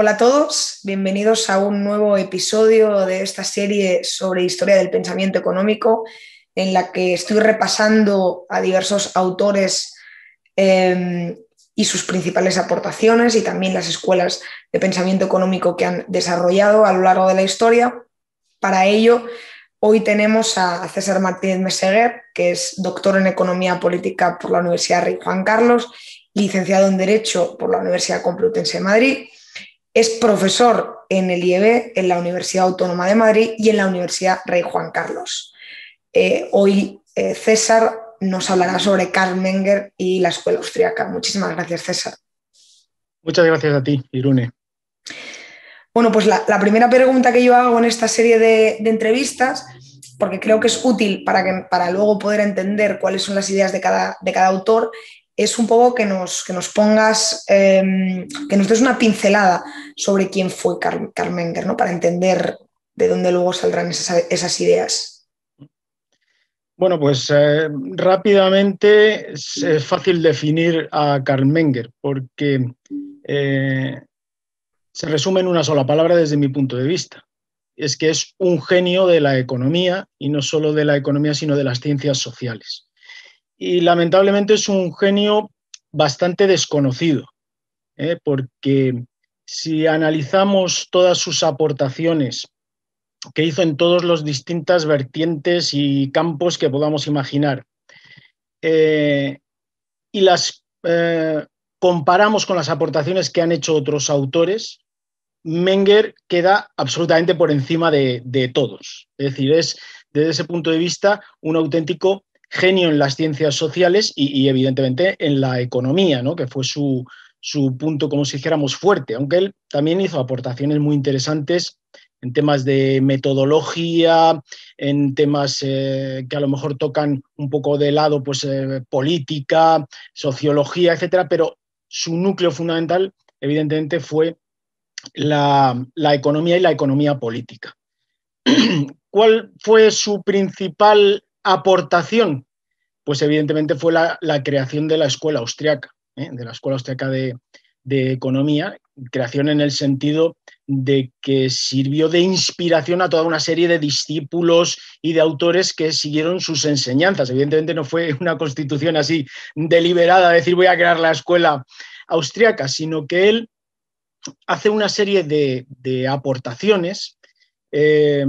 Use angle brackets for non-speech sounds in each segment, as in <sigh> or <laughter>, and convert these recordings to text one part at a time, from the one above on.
Hola a todos, bienvenidos a un nuevo episodio de esta serie sobre historia del pensamiento económico, en la que estoy repasando a diversos autores em, y sus principales aportaciones y también las escuelas de pensamiento económico que han desarrollado a lo largo de la historia. Para ello, hoy tenemos a César Martínez Meseguer, que es doctor en Economía Política por la Universidad Rey Juan Carlos, licenciado en Derecho por la Universidad Complutense de Madrid es profesor en el IEB, en la Universidad Autónoma de Madrid y en la Universidad Rey Juan Carlos. Eh, hoy eh, César nos hablará sobre Karl Menger y la escuela austriaca. Muchísimas gracias, César. Muchas gracias a ti, Irune. Bueno, pues la, primera pregunta que yo hago en esta serie de, entrevistas porque creo que es útil para, que, para luego poder entender cuáles son las ideas de cada, de cada autor, es un poco que nos, nos pongas, em, que nos des una pincelada sobre quién fue Karl Menger, ¿no? Para entender de dónde luego saldrán esas, ideas. Bueno, pues eh, rápidamente es, fácil definir a Menger, porque eh, se resume en una sola palabra desde mi punto de vista. Es que es un genio de la economía y no solo de la economía, sino de las ciencias sociales y lamentablemente es un genio bastante desconocido, ¿eh? porque si analizamos todas sus aportaciones que hizo en todos los distintas vertientes y campos que podamos imaginar, eh, y las eh, comparamos con las aportaciones que han hecho otros autores, Menger queda absolutamente por encima de, de todos. Es decir, es desde ese punto de vista un auténtico genio en las ciencias sociales y, evidentemente en la economía, ¿no? que fue su, punto, como si dijéramos, fuerte, aunque él también hizo aportaciones muy interesantes en temas de metodología, en temas eh, que a lo mejor tocan un poco de lado, pues eh, política, sociología, etcétera, pero su núcleo fundamental, evidentemente, fue la, la economía y la economía política. <clears throat> ¿Cuál fue su principal aportación? Pues evidentemente fue la, creación de la escuela austriaca, ¿eh? de la escuela austriaca de, economía, creación en el sentido de que sirvió de inspiración a toda una serie de discípulos y de autores que siguieron sus enseñanzas. Evidentemente no fue una constitución así deliberada, decir voy a crear la escuela austriaca, sino que él hace una serie de, aportaciones eh,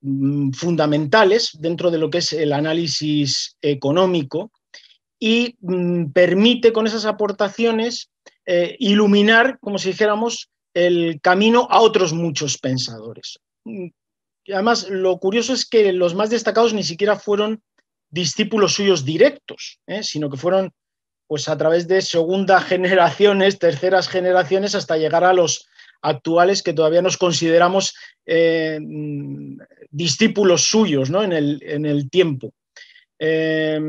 Mm, fundamentales dentro de lo que es el análisis económico y mm, permite con esas aportaciones eh, iluminar, como si dijéramos, el camino a otros muchos pensadores. Mm, además, lo curioso es que los más destacados ni siquiera fueron discípulos suyos directos, ¿eh? sino que fueron pues, a través de segunda <laughs> generaciones, terceras generaciones, hasta llegar a los actuales que todavía nos consideramos eh, discípulos suyos ¿no? en, el, tiempo. Eh,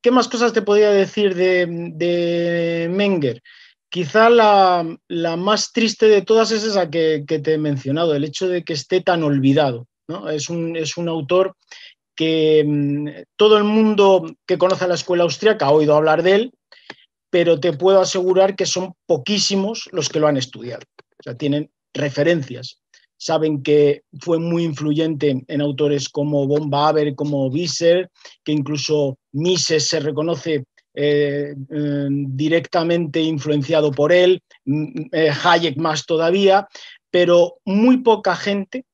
¿Qué más cosas te podría decir de, de Menger? Quizá la, más triste de todas es esa que, te he mencionado, el hecho de que esté tan olvidado. Es, un, es un autor que mm, todo el mundo que conoce a la escuela austríaca ha oído hablar de él, pero te puedo asegurar que son poquísimos los que lo han estudiado. O sea, tienen referencias. Saben que fue muy influyente en autores como Von Baber, como Wieser, que incluso Mises se reconoce eh, eh, directamente influenciado por él, mm, eh, Hayek más todavía, pero muy poca gente,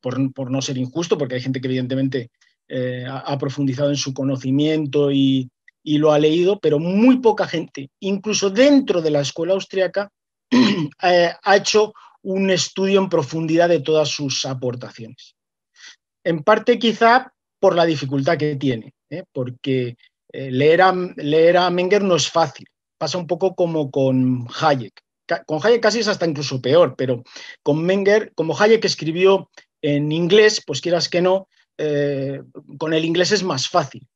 por, no ser injusto, porque hay gente que evidentemente ha, profundizado en su conocimiento y, y lo ha leído, pero muy poca gente, incluso dentro de la escuela austriaca, <clears throat> eh, ha hecho un estudio en profundidad de todas sus aportaciones. En parte quizá por la dificultad que tiene, ¿eh? porque eh, leer, leer a Menger no es fácil, pasa un poco como con Hayek. Con Hayek casi es hasta incluso peor, pero con Menger, como Hayek escribió en inglés, pues quieras que no, con el inglés es más fácil.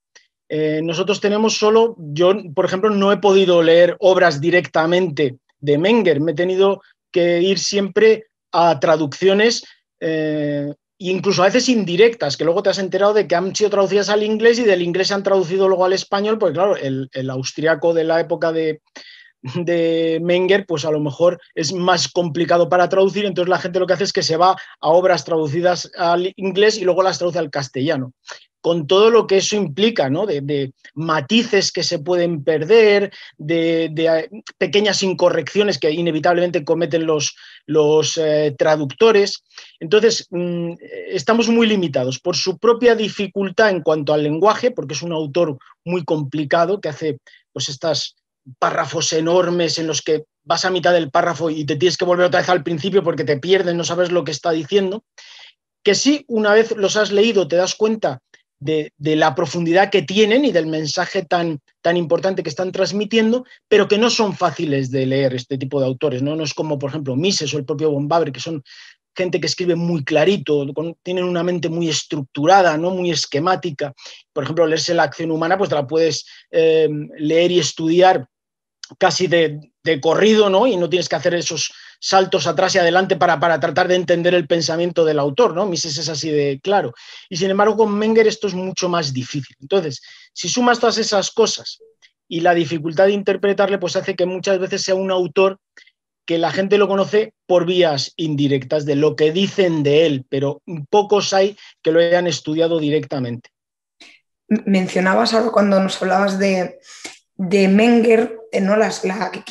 Eh, nosotros tenemos solo, yo por ejemplo no he podido leer obras directamente de Menger, me he tenido que ir siempre a traducciones, eh, incluso a veces indirectas, que luego te has enterado de que han sido traducidas al inglés y del inglés se han traducido luego al español, porque claro, el, austriaco de la época de, de Menger, pues a lo mejor es más complicado para traducir, entonces la gente lo que hace es que se va a obras traducidas al inglés y luego las traduce al castellano con todo lo que eso implica, De, matices que se pueden perder, de, eh, pequeñas incorrecciones que inevitablemente cometen los, los eh, traductores. Entonces, mm, estamos muy limitados por su propia dificultad en cuanto al lenguaje, porque es un autor muy complicado que hace pues, estas párrafos enormes en los que vas a mitad del párrafo y te tienes que volver otra vez al principio porque te pierdes, no sabes lo que está diciendo, que sí, una vez los has leído, te das cuenta de, la profundidad que tienen y del mensaje tan, tan importante que están transmitiendo, pero que no son fáciles de leer este tipo de autores. No, es como, por ejemplo, Mises o el propio Bombabre, que son gente que escribe muy clarito, tienen una mente muy estructurada, no muy esquemática. Por ejemplo, leerse la acción humana, pues la puedes eh, leer y estudiar casi de, de, corrido, ¿no? Y no tienes que hacer esos saltos atrás y adelante para, para tratar de entender el pensamiento del autor, ¿no? Mises es así de claro. Y sin embargo, con Menger esto es mucho más difícil. Entonces, si sumas todas esas cosas y la dificultad de interpretarle, pues hace que muchas veces sea un autor que la gente lo conoce por vías indirectas de lo que dicen de él, pero pocos hay que lo hayan estudiado directamente. Mencionabas algo cuando nos hablabas de de Menger, eh, ¿no? Las,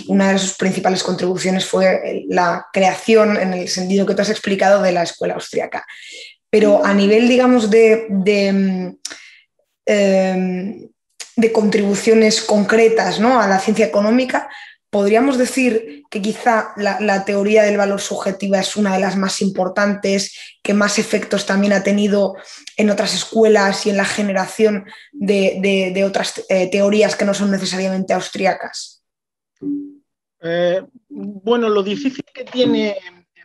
una de sus principales contribuciones fue la creación, en el sentido que tú has explicado, de la escuela austriaca. Pero a nivel, digamos, de, de, mm, em, de contribuciones concretas ¿no? a la ciencia económica, podríamos decir que quizá la, teoría del valor subjetiva es una de las más importantes, que más efectos también ha tenido en otras escuelas y en la generación de, otras eh, teorías que no son necesariamente austriacas? Eh, bueno, lo difícil que tiene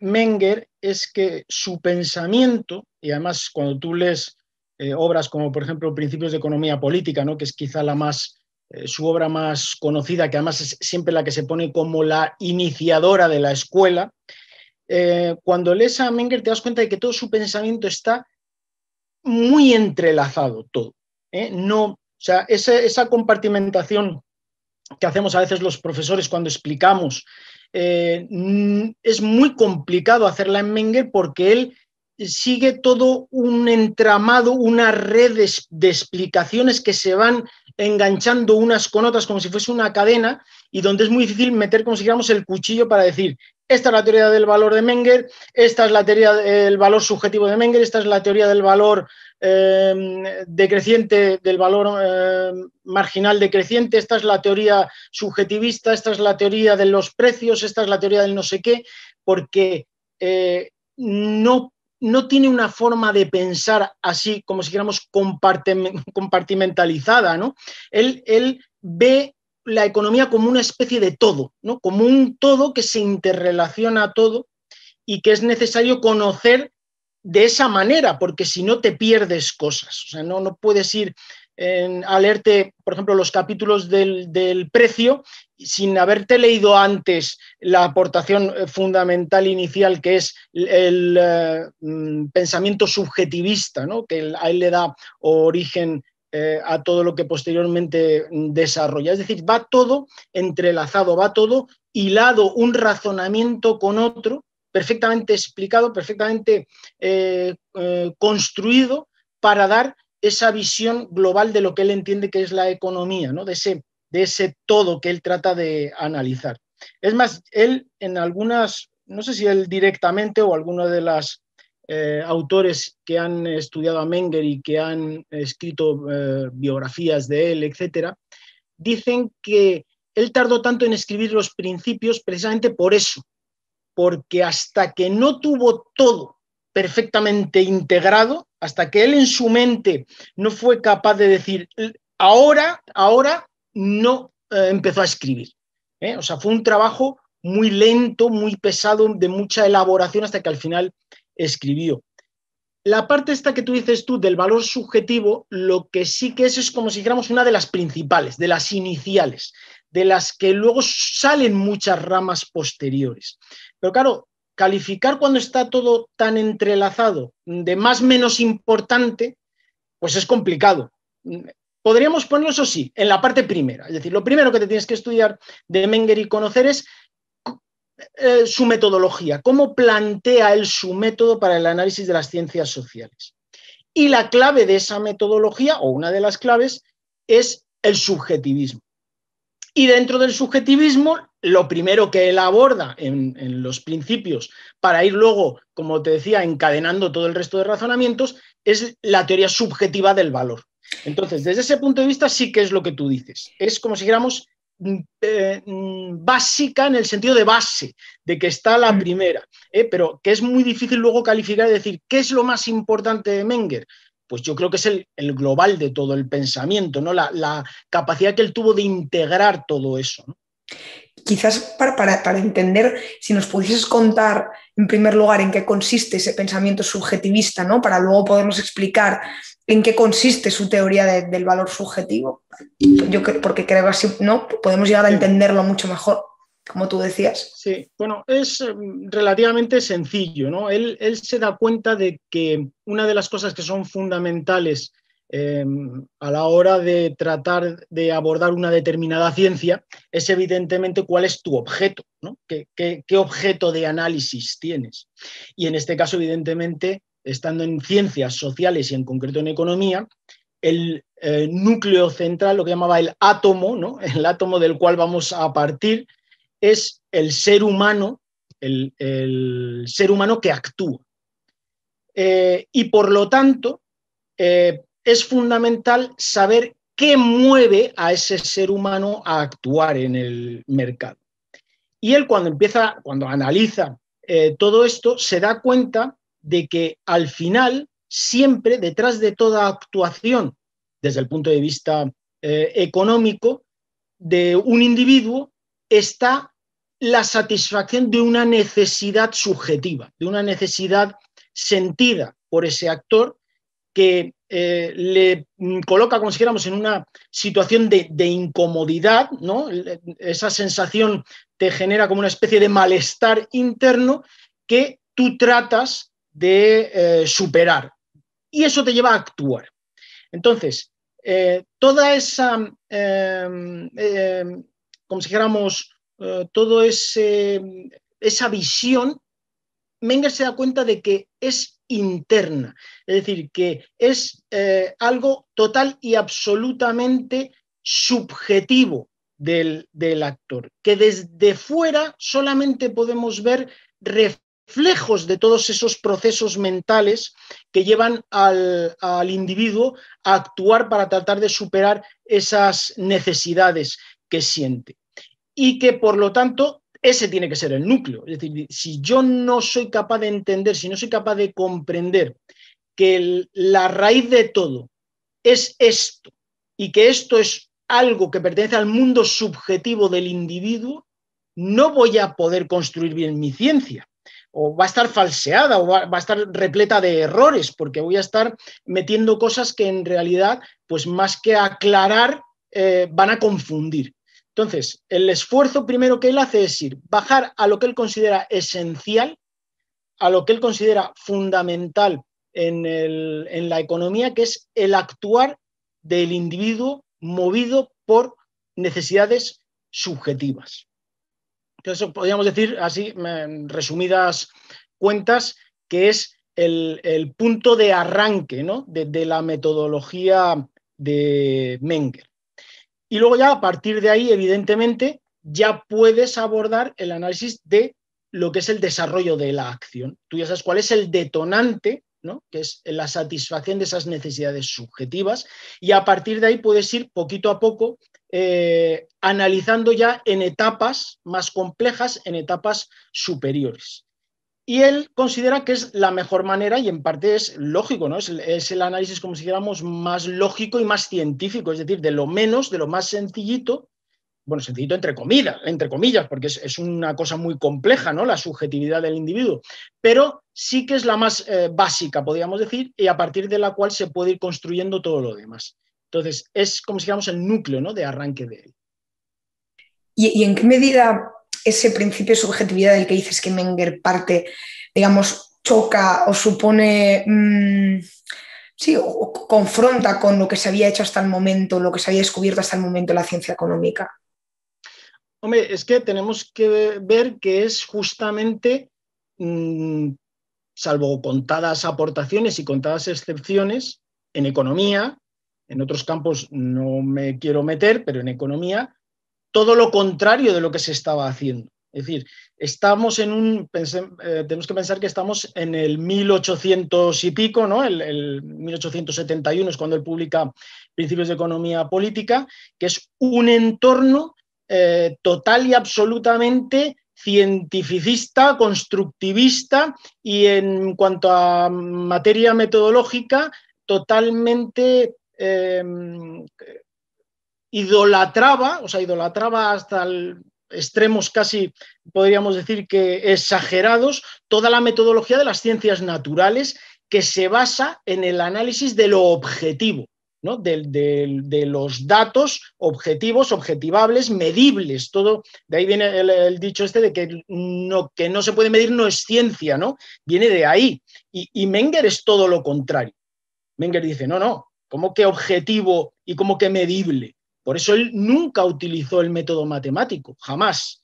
Menger es que su pensamiento, y además cuando tú lees eh, obras como por ejemplo Principios de Economía Política, ¿no? que es quizá la más eh, su obra más conocida, que además es siempre la que se pone como la iniciadora de la escuela, eh, cuando lees a Menger te das cuenta de que todo su pensamiento está muy entrelazado, todo. ¿eh? No, sea, esa, esa, compartimentación que hacemos a veces los profesores cuando explicamos, mm, es muy complicado hacerla en Menger porque él sigue todo un entramado, una red de, explicaciones que se van enganchando unas con otras como si fuese una cadena y donde es muy difícil meter, como si el cuchillo para decir, esta es la teoría del valor de Menger, esta es la teoría del valor subjetivo em, de Menger, esta es la teoría del valor decreciente, del valor em, marginal decreciente, esta es la teoría subjetivista, esta es la teoría de los precios, esta es la teoría del no sé qué, porque... Eh, no no tiene una forma de pensar así, como si fuéramos compartimentalizada, ¿no? Él, ve la economía como una especie de todo, ¿no? Como un todo que se interrelaciona a todo y que es necesario conocer de esa manera, porque si no te pierdes cosas. O sea, no, no puedes ir en, a leerte, por ejemplo, los capítulos del, del precio sin haberte leído antes la aportación eh, fundamental inicial, que es el, eh, mm, pensamiento subjetivista, ¿no? que a él le da origen eh, a todo lo que posteriormente mm, desarrolla. Es decir, va todo entrelazado, va todo hilado un razonamiento con otro, perfectamente explicado, perfectamente construido para dar esa visión global de lo que él entiende que es la economía, ¿no? de ese de ese todo que él trata de analizar. Es más, él en algunas, no sé si él directamente o alguno de los eh, autores que han estudiado a Menger y que han escrito eh, biografías de él, etcétera, dicen que él tardó tanto en escribir los principios precisamente por eso, porque hasta que no tuvo todo perfectamente integrado, hasta que él en su mente no fue capaz de decir, ahora, ahora no eh, empezó a escribir. ¿eh? O sea, fue un trabajo muy lento, muy pesado, de mucha elaboración hasta que al final escribió. La parte esta que tú dices tú del valor subjetivo, lo que sí que es es como si dijéramos una de las principales, de las iniciales, de las que luego salen muchas ramas posteriores. Pero claro, calificar cuando está todo tan entrelazado de más menos importante, pues es complicado. Podríamos ponerlo, eso sí, en la parte primera. Es decir, lo primero que te tienes que estudiar de Menger y conocer es eh, su metodología, cómo plantea él su método para el análisis de las ciencias sociales. Y la clave de esa metodología, o una de las claves, es el subjetivismo. Y dentro del subjetivismo, lo primero que él aborda en, los principios para ir luego, como te decía, encadenando todo el resto de razonamientos, es la teoría subjetiva del valor. Entonces, desde ese punto de vista sí que es lo que tú dices. Es como si dijéramos mm, eh, mm, básica en el sentido de base, de que está la mm. primera, ¿eh? pero que es muy difícil luego calificar y decir qué es lo más importante de Menger. Pues yo creo que es el, global de todo el pensamiento, ¿no? La, capacidad que él tuvo de integrar todo eso. Quizás para entender, si nos pudieses contar en primer lugar, en qué consiste ese pensamiento subjetivista, ¿no? Para luego podernos explicar en qué consiste su teoría del valor subjetivo. Yo porque creo que así ¿no? podemos llegar a entenderlo mucho mejor, como tú decías. Sí, bueno, es em, relativamente sencillo, ¿no? Él, él se da cuenta de que una de las cosas que son fundamentales Em, a la hora de tratar de abordar una determinada ciencia es evidentemente cuál es tu objeto, ¿no? ¿Qué, objeto de análisis tienes? Y en este caso, evidentemente, estando en ciencias sociales y en concreto en economía, el eh, núcleo central, lo que llamaba el átomo, ¿no? <laughs> el átomo del cual vamos a partir, es el ser humano, el, ser humano que actúa. Eh, y por lo tanto, eh, es fundamental saber qué mueve a ese ser humano a actuar en el mercado. Y él cuando empieza, cuando analiza eh, todo esto, se da cuenta de que al final, siempre detrás de toda actuación, desde el punto de vista eh, económico, de un individuo, está la satisfacción de una necesidad subjetiva, de una necesidad sentida por ese actor que eh, le mm, coloca, como si dijéramos, en una situación de, incomodidad, ¿no? Esa sensación te genera como una especie de malestar interno que tú tratas de eh, superar. Y eso te lleva a actuar. Entonces, eh, toda esa, em, em, como si todo esa visión, Menger se da cuenta de que es interna. Es decir, que es eh, algo total y absolutamente subjetivo del, del, actor, que desde fuera solamente podemos ver reflejos de todos esos procesos mentales que llevan al, al individuo a actuar para tratar de superar esas necesidades que siente y que por lo tanto ese tiene que ser el núcleo. Es decir, si yo no soy capaz de entender, si no soy capaz de comprender que la raíz de todo es esto y que esto es algo que pertenece al mundo subjetivo del individuo, no voy a poder construir bien mi ciencia o va a estar falseada o va, a estar repleta de errores, porque voy a estar metiendo cosas que en realidad, pues más que aclarar, eh, van a confundir. Entonces, el esfuerzo primero que él hace es ir, bajar a lo que él considera esencial, a lo que él considera fundamental en, la economía, que es el actuar del individuo movido por necesidades subjetivas. Entonces, podríamos decir así, mm, en resumidas cuentas, que es el, punto de arranque de la metodología de Menger. Y luego ya a partir de ahí, evidentemente, ya puedes abordar el análisis de lo que es el desarrollo de la acción. Tú ya sabes cuál es el detonante, que es la satisfacción de esas necesidades subjetivas, y a partir de ahí puedes ir poquito a poco eh, analizando ya en etapas más complejas, en etapas superiores. Y él considera que es la mejor manera, y en parte es lógico, ¿no? Es, el análisis, como si dijéramos, más lógico y más científico, es decir, de lo menos, de lo más sencillito, bueno, sencillito entre comillas, entre comillas, porque es, una cosa muy compleja, ¿no? La subjetividad del individuo, pero sí que es la más eh, básica, podríamos decir, y a partir de la cual se puede ir construyendo todo lo demás. Entonces, es como si dijéramos el núcleo, ¿no? De arranque de él. y en qué medida ese principio de subjetividad del que dices que Menger parte, digamos, choca o supone, mm, sí, o, confronta con lo que se había hecho hasta el momento, lo que se había descubierto hasta el momento en la ciencia económica? Hombre, es que tenemos que ver que es justamente, mm, salvo contadas aportaciones y contadas excepciones, en economía, en otros campos no me quiero meter, pero en economía, todo lo contrario de lo que se estaba haciendo. Es decir, estamos en un, eh, tenemos que pensar que estamos en el 1800 y pico, El, 1871 es cuando él publica Principios de Economía Política, que es un entorno eh, total y absolutamente cientificista, constructivista y en cuanto a materia metodológica, totalmente eh, idolatraba, o sea, idolatraba hasta extremos casi, podríamos decir que exagerados, toda la metodología de las ciencias naturales que se basa en el análisis de lo objetivo, ¿no? de, los datos objetivos, objetivables, medibles. Todo, de ahí viene el, dicho este de que no, que no se puede medir no es ciencia, ¿no? Viene de ahí. Y, y Menger es todo lo contrario. Menger dice, no, no, ¿cómo que objetivo y cómo que medible? Por eso él nunca utilizó el método matemático, jamás.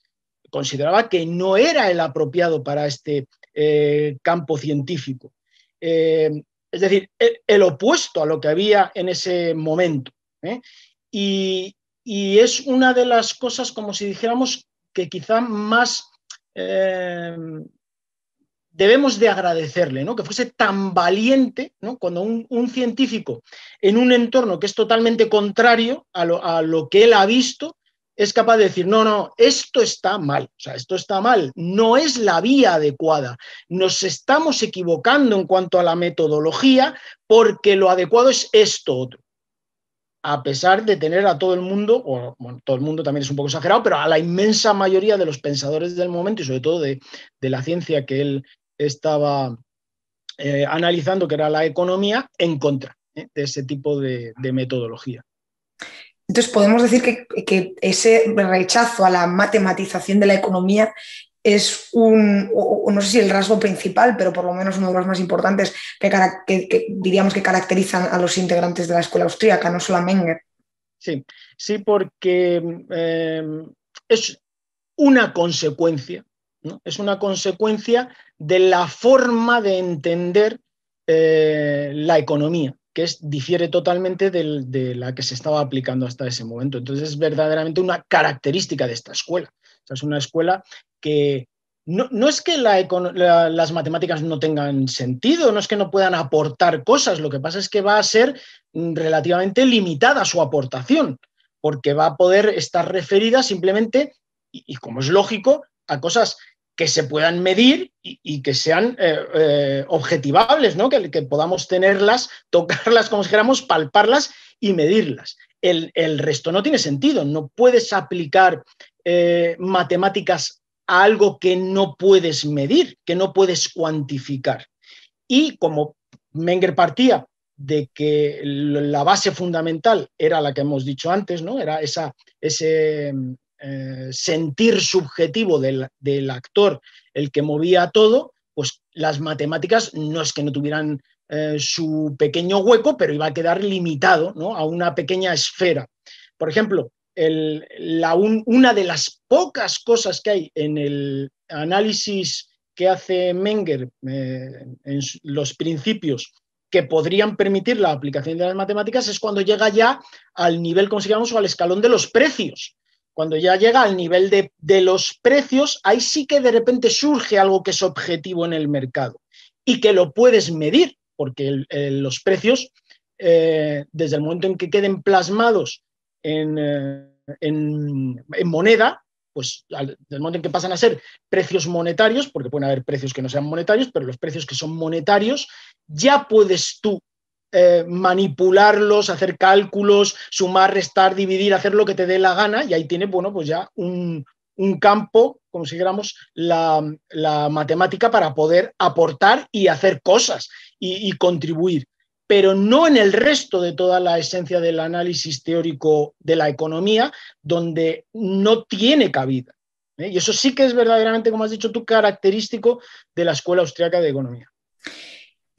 Consideraba que no era el apropiado para este eh, campo científico. Eh, es decir, e, el, opuesto a lo que había en ese momento. ¿eh? y, es una de las cosas, como si dijéramos, que quizá más debemos de agradecerle, Que fuese tan valiente, Cuando un, científico en un entorno que es totalmente contrario a lo, que él ha visto, es capaz de decir, no, no, esto está mal, o sea, esto está mal, no es la vía adecuada, nos estamos equivocando en cuanto a la metodología porque lo adecuado es esto otro. A pesar de tener a todo el mundo, o bueno, todo el mundo también es un poco exagerado, pero a la inmensa mayoría de los pensadores del momento y sobre todo de la ciencia que él, estaba eh, analizando, que era la economía, en contra ¿eh? de ese tipo de, metodología. Entonces, podemos decir que, ese rechazo a la matematización de la economía es un, no sé si el rasgo principal, pero por lo menos uno de los más importantes que, diríamos que caracterizan a los integrantes de la escuela austríaca, no solo a Menger. Sí, sí, porque eh, es una consecuencia es una consecuencia de la forma de entender eh, la economía, que es, difiere totalmente de la que se estaba aplicando hasta ese momento. Entonces es verdaderamente una característica de esta escuela. es una escuela que no, es que las matemáticas no tengan sentido, no es que no puedan aportar cosas, lo que pasa es que va a ser mm, relativamente limitada su aportación, porque va a poder estar referida simplemente, y como es lógico, a cosas que se puedan medir y, que sean eh, eh, objetivables, Que, podamos tenerlas, tocarlas como si queramos, palparlas y medirlas. El, resto no tiene sentido, no puedes aplicar eh, matemáticas a algo que no puedes medir, que no puedes cuantificar. Y como Menger partía de que la base fundamental era la que hemos dicho antes, ¿no? Era esa, ese, eh, sentir subjetivo del, actor el que movía todo, pues las matemáticas no es que no tuvieran eh, su pequeño hueco, pero iba a quedar limitado a una pequeña esfera. Por ejemplo, una de las pocas cosas que hay en el análisis que hace Menger eh, en los principios que podrían permitir la aplicación de las matemáticas es cuando llega ya al nivel, como o al escalón de los precios cuando ya llega al nivel de, los precios, ahí sí que de repente surge algo que es objetivo en el mercado y que lo puedes medir, porque los precios, eh, desde el momento en que queden plasmados en, eh, moneda, pues desde el momento en que pasan a ser precios monetarios, porque pueden haber precios que no sean monetarios, pero los precios que son monetarios, ya puedes tú eh, manipularlos, hacer cálculos, sumar, restar, dividir, hacer lo que te dé la gana y ahí tiene bueno, pues ya un, campo, como si la, matemática para poder aportar y hacer cosas y, contribuir, pero no en el resto de toda la esencia del análisis teórico de la economía, donde no tiene cabida. ¿eh? Y eso sí que es verdaderamente, como has dicho tú, característico de la Escuela Austriaca de Economía.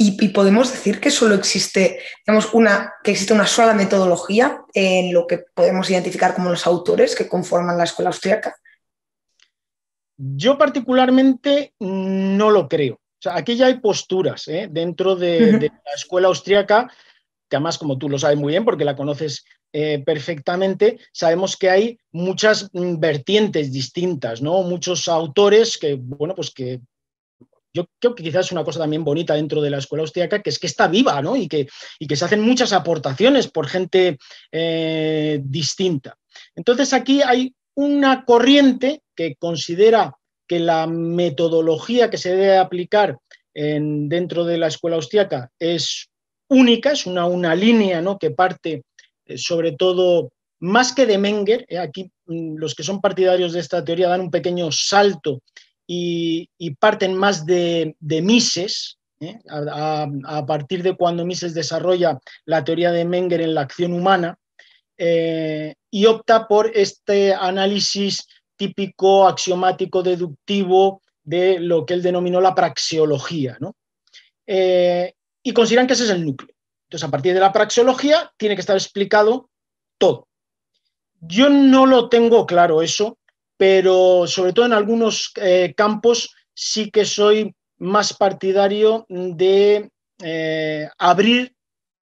Y, podemos decir que solo existe, digamos, una, que existe una sola metodología en lo que podemos identificar como los autores que conforman la escuela austriaca Yo particularmente no lo creo. O sea, aquí ya hay posturas ¿eh? dentro de, la escuela austríaca, que además, como tú lo sabes muy bien, porque la conoces eh, perfectamente, sabemos que hay muchas mm, vertientes distintas, ¿no? Muchos autores que, bueno, pues que yo creo que quizás es una cosa también bonita dentro de la escuela austriaca, que es que está viva, ¿no? Y que, que se hacen muchas aportaciones por gente eh, distinta. Entonces aquí hay una corriente que considera que la metodología que se debe aplicar en, dentro de la escuela austriaca es única, es una, una línea ¿no? que parte eh, sobre todo más que de Menger, eh, aquí mm, los que son partidarios de esta teoría dan un pequeño salto y, parten más de, Mises, ¿eh? a, partir de cuando Mises desarrolla la teoría de Menger en la acción humana, eh, y opta por este análisis típico, axiomático, deductivo de lo que él denominó la praxeología. Eh, y consideran que ese es el núcleo. Entonces, a partir de la praxeología tiene que estar explicado todo. Yo no lo tengo claro eso, pero sobre todo en algunos eh, campos sí que soy más partidario de eh, abrir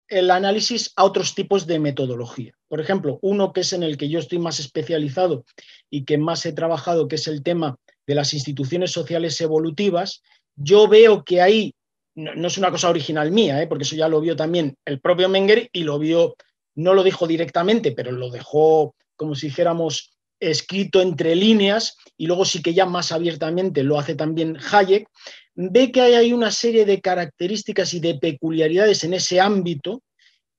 el análisis a otros tipos de metodología. Por ejemplo, uno que es en el que yo estoy más especializado y que más he trabajado, que es el tema de las instituciones sociales evolutivas, yo veo que ahí, no, es una cosa original mía, ¿eh? porque eso ya lo vio también el propio Menger y lo vio, no lo dijo directamente, pero lo dejó como si dijéramos escrito entre líneas, y luego sí que ya más abiertamente lo hace también Hayek, ve que hay una serie de características y de peculiaridades en ese ámbito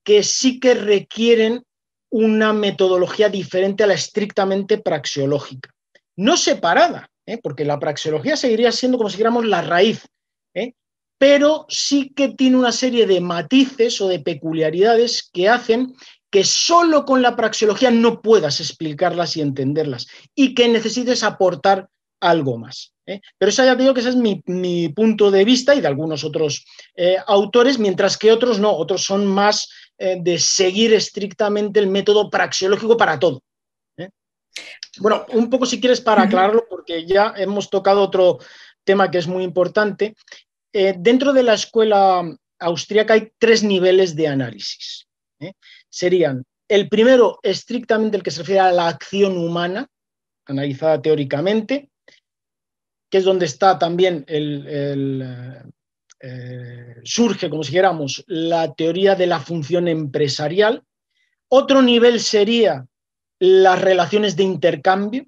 que sí que requieren una metodología diferente a la estrictamente praxeológica. No separada, ¿eh? porque la praxeología seguiría siendo como si fuéramos la raíz, ¿eh? pero sí que tiene una serie de matices o de peculiaridades que hacen que solo con la praxeología no puedas explicarlas y entenderlas y que necesites aportar algo más. ¿eh? Pero eso ya te digo que ese es mi, punto de vista y de algunos otros eh, autores, mientras que otros no, otros son más eh, de seguir estrictamente el método praxeológico para todo. Bueno, un poco si quieres para aclararlo, porque ya hemos tocado otro tema que es muy importante, eh, dentro de la escuela austríaca hay tres niveles de análisis. ¿eh? Serían el primero, estrictamente el que se refiere a la acción humana, analizada teóricamente, que es donde está también el, eh, surge, como si dijéramos, la teoría de la función empresarial. Otro nivel sería las relaciones de intercambio,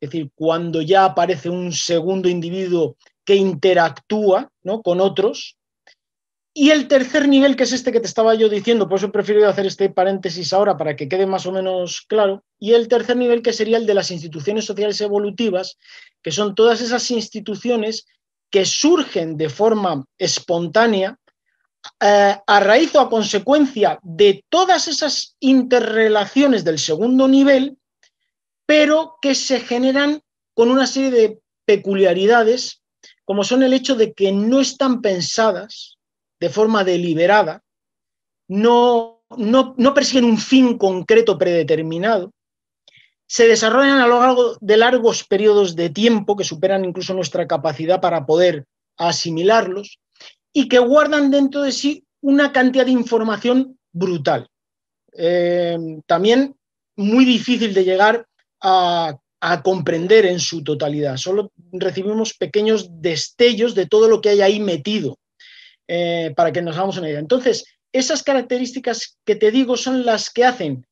es decir, cuando ya aparece un segundo individuo que interactúa ¿no? con otros. Y el tercer nivel, que es este que te estaba yo diciendo, por eso prefiero hacer este paréntesis ahora para que quede más o menos claro, y el tercer nivel que sería el de las instituciones sociales evolutivas, que son todas esas instituciones que surgen de forma espontánea eh, a raíz o a consecuencia de todas esas interrelaciones del segundo nivel, pero que se generan con una serie de peculiaridades como son el hecho de que no están pensadas de forma deliberada, no, persiguen un fin concreto predeterminado, se desarrollan a lo largo de largos periodos de tiempo que superan incluso nuestra capacidad para poder asimilarlos y que guardan dentro de sí una cantidad de información brutal. Eh, también muy difícil de llegar a a comprender en su totalidad. Solo recibimos pequeños destellos de todo lo que hay ahí metido eh, para que nos hagamos una idea. Entonces, esas características que te digo son las que hacen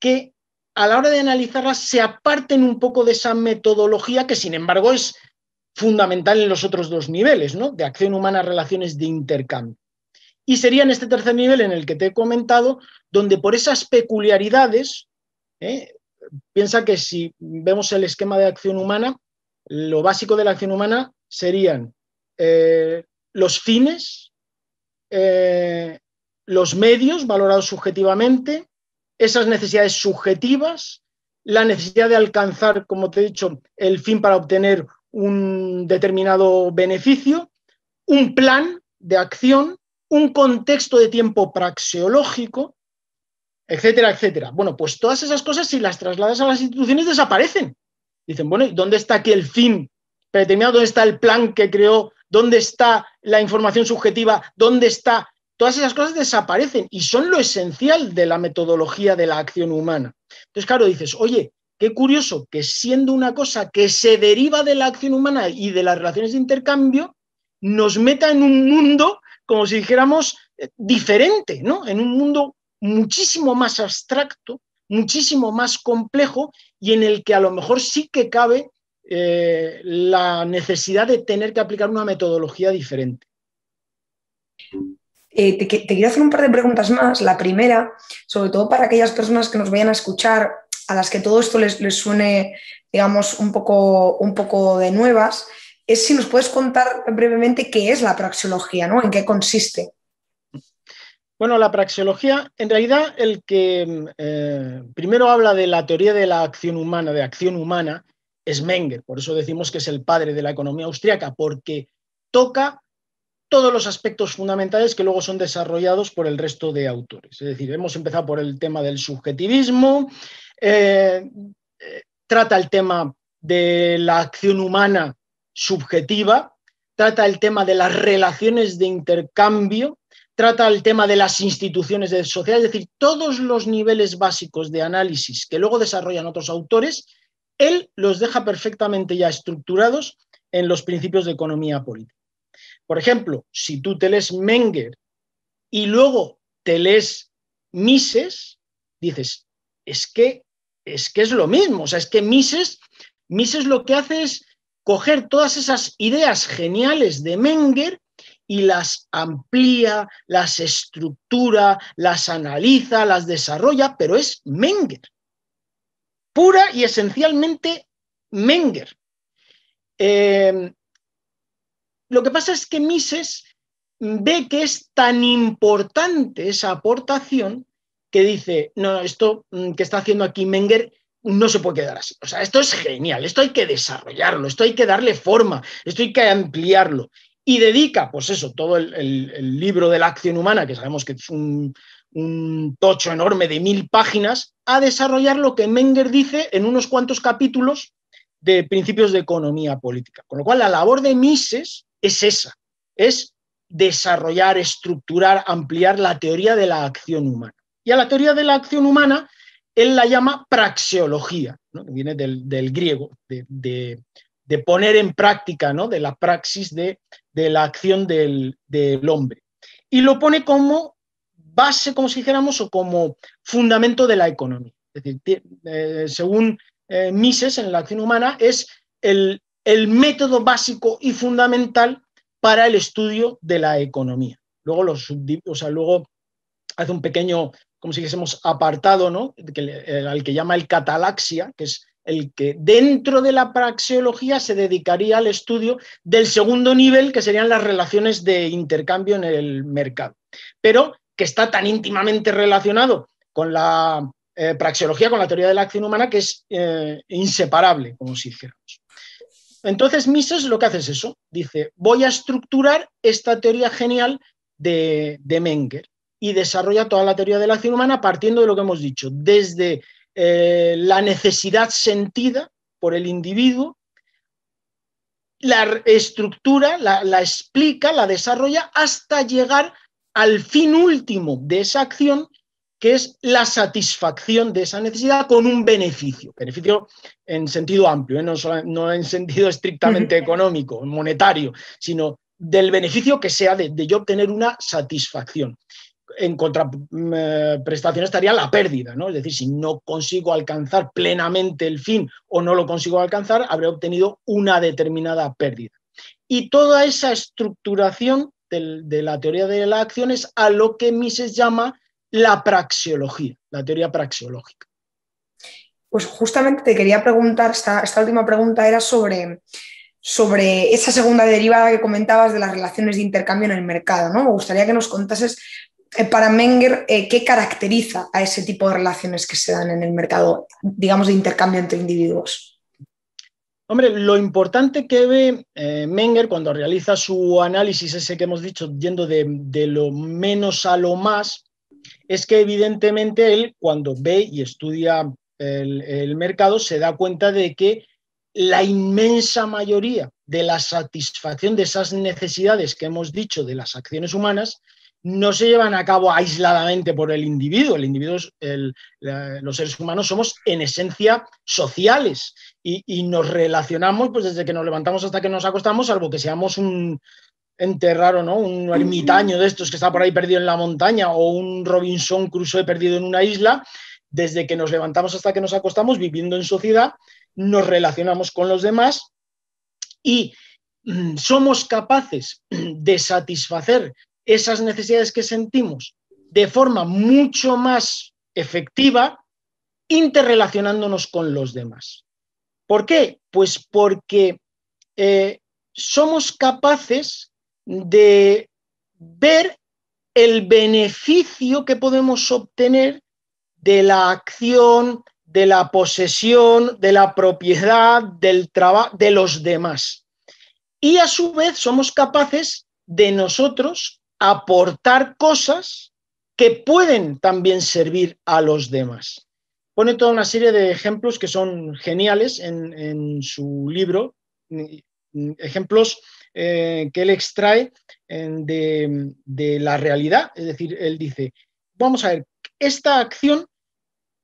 que a la hora de analizarlas se aparten un poco de esa metodología que sin embargo es fundamental en los otros dos niveles, ¿no? De acción humana, relaciones de intercambio. Y sería en este tercer nivel en el que te he comentado, donde por esas peculiaridades, ¿eh? piensa que si vemos el esquema de acción humana, lo básico de la acción humana serían eh, los fines, eh, los medios valorados subjetivamente, esas necesidades subjetivas, la necesidad de alcanzar, como te he dicho, el fin para obtener un determinado beneficio, un plan de acción, un contexto de tiempo praxeológico, etcétera, etcétera. Bueno, pues todas esas cosas, si las trasladas a las instituciones, desaparecen. Dicen, bueno, ¿y dónde está aquí el fin predeterminado? ¿Dónde está el plan que creó? ¿Dónde está la información subjetiva? ¿Dónde está? Todas esas cosas desaparecen y son lo esencial de la metodología de la acción humana. Entonces, claro, dices, oye, qué curioso que siendo una cosa que se deriva de la acción humana y de las relaciones de intercambio, nos meta en un mundo, como si dijéramos, eh, diferente, ¿no? En un mundo muchísimo más abstracto, muchísimo más complejo y en el que a lo mejor sí que cabe eh, la necesidad de tener que aplicar una metodología diferente. Eh, te, quiero hacer un par de preguntas más. La primera, sobre todo para aquellas personas que nos vayan a escuchar, a las que todo esto les, suene, digamos, un poco, un poco de nuevas, es si nos puedes contar brevemente qué es la praxeología, ¿no? ¿En qué consiste? Bueno, la praxeología, en realidad el que eh, primero habla de la teoría de la acción humana, de acción humana, es Menger, por eso decimos que es el padre de la economía austriaca, porque toca todos los aspectos fundamentales que luego son desarrollados por el resto de autores. Es decir, hemos empezado por el tema del subjetivismo, eh, eh, trata el tema de la acción humana subjetiva, trata el tema de las relaciones de intercambio trata el tema de las instituciones sociedad, es decir, todos los niveles básicos de análisis que luego desarrollan otros autores, él los deja perfectamente ya estructurados en los principios de economía política. Por ejemplo, si tú te lees Menger y luego te lees Mises, dices, es que es, que es lo mismo, o sea, es que Mises, Mises lo que hace es coger todas esas ideas geniales de Menger y las amplía, las estructura, las analiza, las desarrolla, pero es Menger. Pura y esencialmente Menger. Eh, lo que pasa es que Mises ve que es tan importante esa aportación que dice, no, esto mm, que está haciendo aquí Menger no se puede quedar así. O sea, esto es genial, esto hay que desarrollarlo, esto hay que darle forma, esto hay que ampliarlo y dedica, pues eso, todo el, libro de la acción humana, que sabemos que es un, tocho enorme de mil páginas, a desarrollar lo que Menger dice en unos cuantos capítulos de principios de economía política. Con lo cual, la labor de Mises es esa, es desarrollar, estructurar, ampliar la teoría de la acción humana. Y a la teoría de la acción humana, él la llama praxeología, que viene del, griego, de de poner en práctica, ¿no? de la praxis de, la acción del, hombre. Y lo pone como base, como si dijéramos, o como fundamento de la economía. Es decir, eh, según eh, Mises, en la acción humana, es el, método básico y fundamental para el estudio de la economía. Luego, los luego hace un pequeño, como si dijésemos, apartado, ¿no? Que, eh, al que llama el catalaxia, que es el que dentro de la praxeología se dedicaría al estudio del segundo nivel, que serían las relaciones de intercambio en el mercado, pero que está tan íntimamente relacionado con la eh, praxeología, con la teoría de la acción humana, que es eh, inseparable, como si dijéramos. Entonces, Mises lo que hace es eso, dice, voy a estructurar esta teoría genial de, de Menger y desarrolla toda la teoría de la acción humana partiendo de lo que hemos dicho, desde eh, la necesidad sentida por el individuo, la estructura, la, explica, la desarrolla hasta llegar al fin último de esa acción, que es la satisfacción de esa necesidad con un beneficio, beneficio en sentido amplio, ¿eh? no, en sentido estrictamente <laughs> económico, monetario, sino del beneficio que sea de, de yo obtener una satisfacción en contraprestación mm, eh, estaría la pérdida, ¿no? Es decir, si no consigo alcanzar plenamente el fin o no lo consigo alcanzar, habré obtenido una determinada pérdida. Y toda esa estructuración de la teoría de la acción es a lo que Mises llama la praxeología, la teoría praxeológica. Pues justamente te quería preguntar, esta, última pregunta era sobre sobre esa segunda derivada que comentabas de las relaciones de intercambio en el mercado. ¿no? Me gustaría que nos contases eh, para Menger, eh, ¿qué caracteriza a ese tipo de relaciones que se dan en el mercado, digamos, de intercambio entre individuos? Hombre, lo importante que ve eh, Menger cuando realiza su análisis, ese que hemos dicho, yendo de, lo menos a lo más, es que evidentemente él cuando ve y estudia el, mercado se da cuenta de que la inmensa mayoría de la satisfacción de esas necesidades que hemos dicho de las acciones humanas no se llevan a cabo aisladamente por el individuo. El individuo los seres humanos somos en esencia sociales y, nos relacionamos pues, desde que nos levantamos hasta que nos acostamos, salvo que seamos un ente ¿no? un ermitaño de estos que está por ahí perdido en la montaña o un Robinson Crusoe perdido en una isla. Desde que nos levantamos hasta que nos acostamos, viviendo en sociedad, nos relacionamos con los demás y mm, somos capaces de satisfacer esas necesidades que sentimos de forma mucho más efectiva interrelacionándonos con los demás. ¿Por qué? Pues porque eh, somos capaces de ver el beneficio que podemos obtener de la acción, de la posesión, de la propiedad, del trabajo, de los demás. Y a su vez somos capaces de nosotros aportar cosas que pueden también servir a los demás. Pone toda una serie de ejemplos que son geniales en, su libro, ejemplos eh, que él extrae de, la realidad. Es decir, él dice, vamos a ver, esta acción,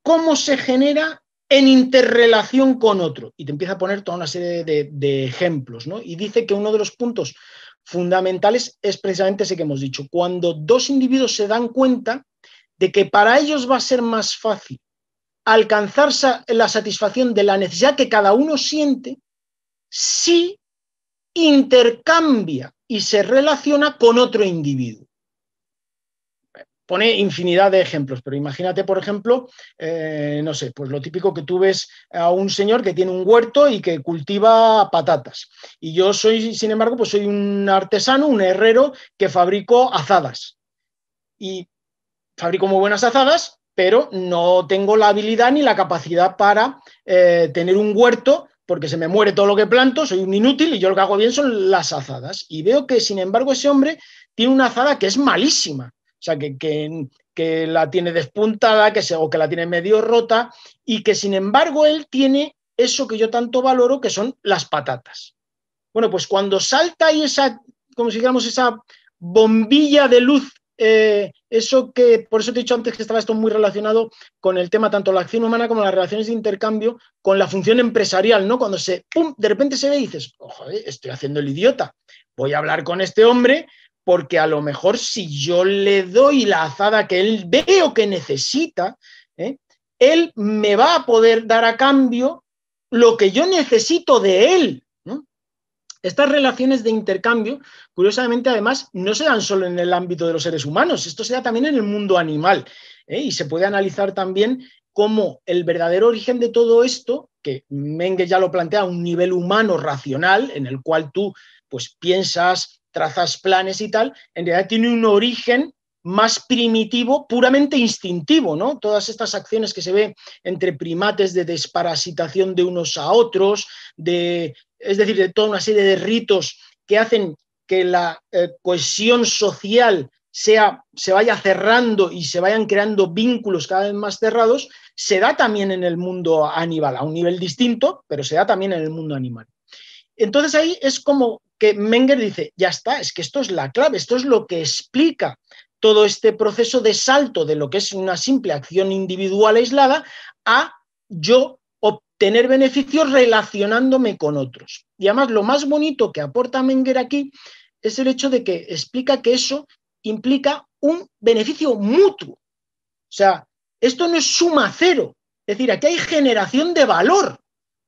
¿cómo se genera en interrelación con otro. Y te empieza a poner toda una serie de, de, ejemplos, ¿no? Y dice que uno de los puntos fundamentales es precisamente ese que hemos dicho. Cuando dos individuos se dan cuenta de que para ellos va a ser más fácil alcanzar la satisfacción de la necesidad que cada uno siente si intercambia y se relaciona con otro individuo pone infinidad de ejemplos, pero imagínate, por ejemplo, eh, no sé, pues lo típico que tú ves a un señor que tiene un huerto y que cultiva patatas. Y yo soy, sin embargo, pues soy un artesano, un herrero que fabrico azadas. Y fabrico muy buenas azadas, pero no tengo la habilidad ni la capacidad para eh, tener un huerto porque se me muere todo lo que planto, soy un inútil y yo lo que hago bien son las azadas. Y veo que, sin embargo, ese hombre tiene una azada que es malísima o sea, que, que, la tiene despuntada que o que la tiene medio rota y que sin embargo él tiene eso que yo tanto valoro, que son las patatas. Bueno, pues cuando salta ahí esa, como si dijéramos, esa bombilla de luz eh, eso que, por eso te he dicho antes que estaba esto muy relacionado con el tema tanto la acción humana como las relaciones de intercambio con la función empresarial, ¿no? Cuando se, pum, de repente se ve y dices, eh, estoy haciendo el idiota, voy a hablar con este hombre porque a lo mejor si yo le doy la azada que él veo que necesita, ¿eh? él me va a poder dar a cambio lo que yo necesito de él. Estas relaciones de intercambio, curiosamente, además, no se dan solo en el ámbito de los seres humanos, esto se da también en el mundo animal. ¿eh? Y se puede analizar también cómo el verdadero origen de todo esto, que Menge ya lo plantea a un nivel humano racional, en el cual tú pues piensas, trazas planes y tal, en realidad tiene un origen más primitivo, puramente instintivo, ¿no? Todas estas acciones que se ve entre primates de desparasitación de unos a otros, de, es decir, de toda una serie de ritos que hacen que la eh, cohesión social sea, se vaya cerrando y se vayan creando vínculos cada vez más cerrados, se da también en el mundo animal, a un nivel distinto, pero se da también en el mundo animal. Entonces ahí es como que Menger dice, ya está, es que esto es la clave, esto es lo que explica todo este proceso de salto de lo que es una simple acción individual aislada a yo obtener beneficios relacionándome con otros. Y además lo más bonito que aporta Menger aquí es el hecho de que explica que eso implica un beneficio mutuo. O sea, esto no es suma cero. Es decir, aquí hay generación de valor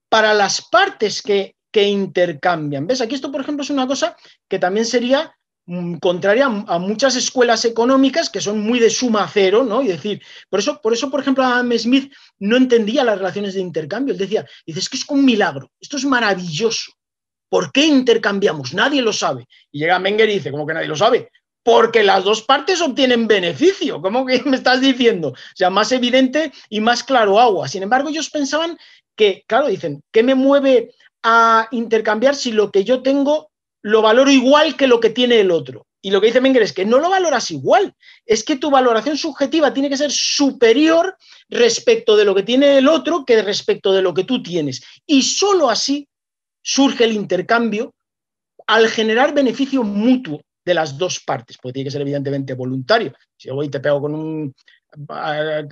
para las partes que que intercambian. ¿Ves? Aquí esto, por ejemplo, es una cosa que también sería mm, contraria a muchas escuelas económicas que son muy de suma cero, ¿no? Y decir, por eso, por eso, por ejemplo, Adam Smith no entendía las relaciones de intercambio. Él decía, dices es que es un milagro, esto es maravilloso. ¿Por qué intercambiamos? Nadie lo sabe. Y llega Menger y dice, ¿cómo que nadie lo sabe? Porque las dos partes obtienen beneficio. <laughs> ¿Cómo que me estás diciendo? O sea, más evidente y más claro agua. Sin embargo, ellos pensaban que, claro, dicen, ¿qué me mueve a intercambiar si lo que yo tengo lo valoro igual que lo que tiene el otro. Y lo que dice Menger es que no lo valoras igual, es que tu valoración subjetiva tiene que ser superior respecto de lo que tiene el otro que respecto de lo que tú tienes. Y sólo así surge el intercambio al generar beneficio mutuo de las dos partes, porque tiene que ser evidentemente voluntario. Si yo voy y te pego con un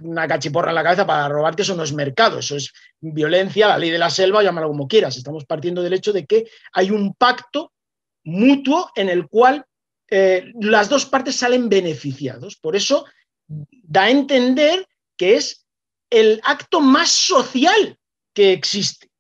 una cachiporra en la cabeza para robar que eso no es mercado, eso es violencia, la ley de la selva, llámalo como quieras. Estamos partiendo del hecho de que hay un pacto mutuo en el cual eh, las dos partes salen beneficiados. Por eso da a entender que es el acto más social que existe,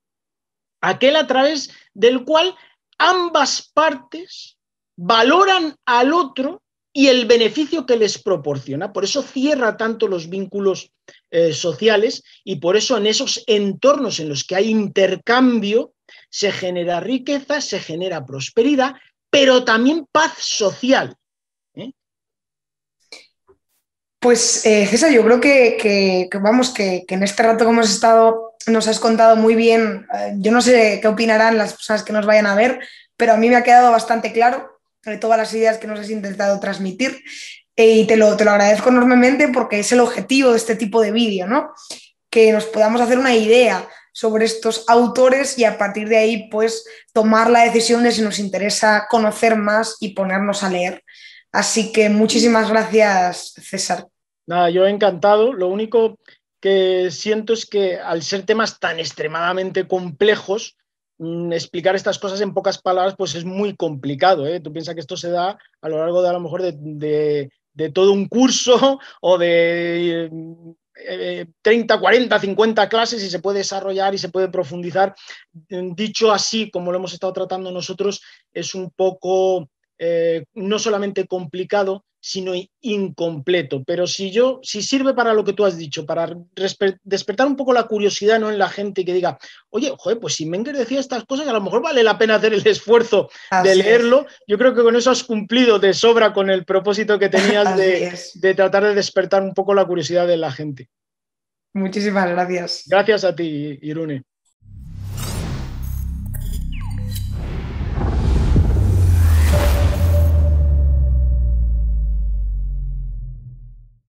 aquel a través del cual ambas partes valoran al otro y el beneficio que les proporciona. Por eso cierra tanto los vínculos eh, sociales y por eso en esos entornos en los que hay intercambio se genera riqueza, se genera prosperidad, pero también paz social. ¿eh? Pues eh, César, yo creo que, vamos, que, que, en este rato que hemos estado nos has contado muy bien, yo no sé qué opinarán las personas que nos vayan a ver, pero a mí me ha quedado bastante claro sobre todas las ideas que nos has intentado transmitir. Eh, y te lo, te lo agradezco enormemente porque es el objetivo de este tipo de vídeo, Que nos podamos hacer una idea sobre estos autores y a partir de ahí, pues, tomar la decisión de si nos interesa conocer más y ponernos a leer. Así que muchísimas gracias, César. Nada, yo encantado. Lo único que siento es que al ser temas tan extremadamente complejos, Mm, explicar estas cosas en pocas palabras pues es muy complicado. ¿eh? Tú piensas que esto se da a lo largo de a lo mejor de, de, todo un curso <laughs> o de 30, 40, 50 clases y se puede desarrollar y se puede profundizar. Dicho así, como lo hemos estado tratando nosotros, es un poco eh, no solamente complicado, sino incompleto. Pero si yo, si sirve para lo que tú has dicho, para despertar un poco la curiosidad ¿no? en la gente que diga, oye, joder, pues si Menger decía estas cosas, a lo mejor vale la pena hacer el esfuerzo de leerlo. Yo creo que con eso has cumplido de sobra con el propósito que tenías <laughs> de, de tratar de despertar un poco la curiosidad de la gente. Muchísimas gracias. Gracias a ti, Irune.